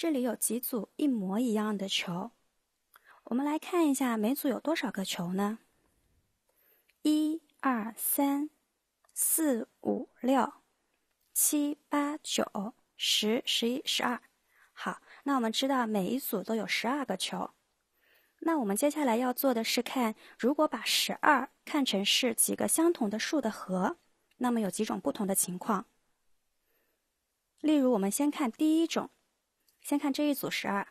这里有几组一模一样的球，我们来看一下每组有多少个球呢？一、二、三、四、五、六、七、八、九、十、十一、十二。好，那我们知道每一组都有十二个球。那我们接下来要做的是看，如果把十二看成是几个相同的数的和，那么有几种不同的情况？例如，我们先看第一种。先看这一组十二，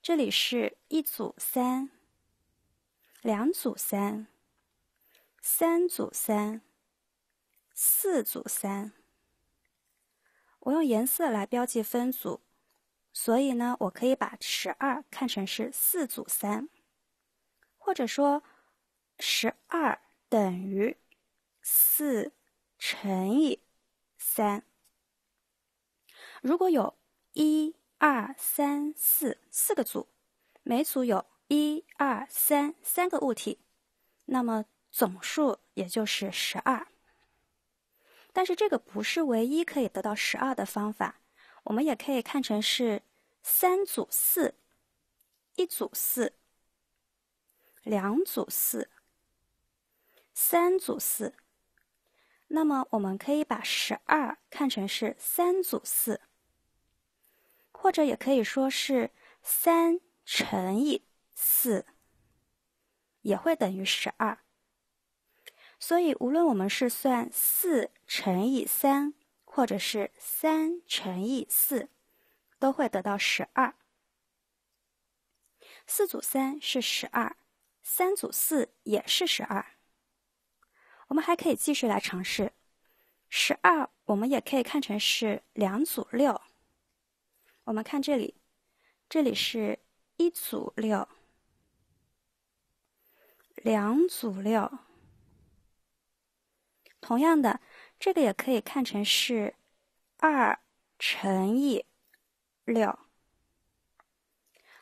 这里是一组三，两组三，三组三，四组三。我用颜色来标记分组，所以呢，我可以把十二看成是四组三，或者说十二等于四乘以三。如果有一二三四四个组，每组有一二三三个物体，那么总数也就是十二。但是这个不是唯一可以得到十二的方法，我们也可以看成是三组四，一组四，两组四，三组四。那么我们可以把十二看成是三组四。或者也可以说是三乘以四，也会等于十二。所以，无论我们是算四乘以三，或者是三乘以四，都会得到十二。四组三是十二，三组四也是十二。我们还可以继续来尝试，十二我们也可以看成是两组六。我们看这里，这里是一组六，两组六。同样的，这个也可以看成是二乘以六，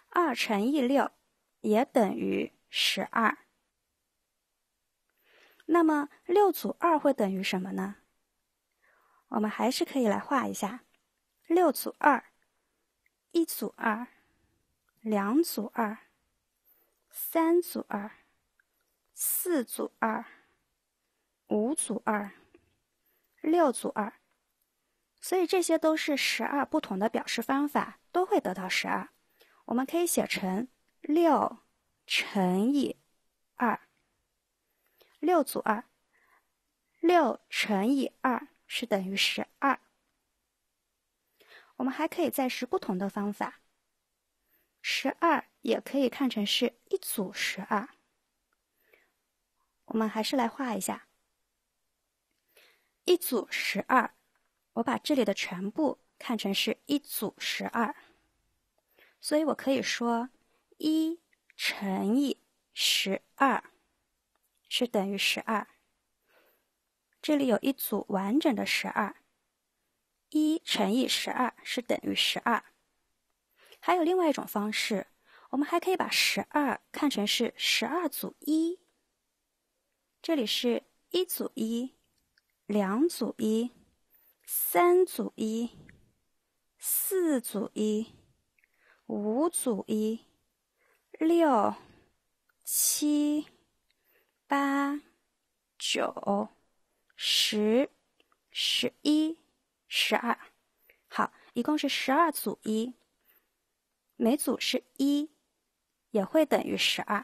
二乘以六也等于十二。那么六组二会等于什么呢？我们还是可以来画一下，六组二。一组二，两组二，三组二，四组二，五组二，六组二，所以这些都是十二不同的表示方法，都会得到十二。我们可以写成六乘以二，六组二，六乘以二是等于十二。我们还可以再试不同的方法。十二也可以看成是一组十二。我们还是来画一下，一组十二，我把这里的全部看成是一组十二，所以我可以说一乘以十二是等于十二。这里有一组完整的十二。一乘以十二是等于十二。还有另外一种方式，我们还可以把十二看成是十二组一。这里是一组一，两组一，三组一，四组一，五组一，六，七，八，九，十，十一。十二，好，一共是十二组一，每组是一，也会等于十二。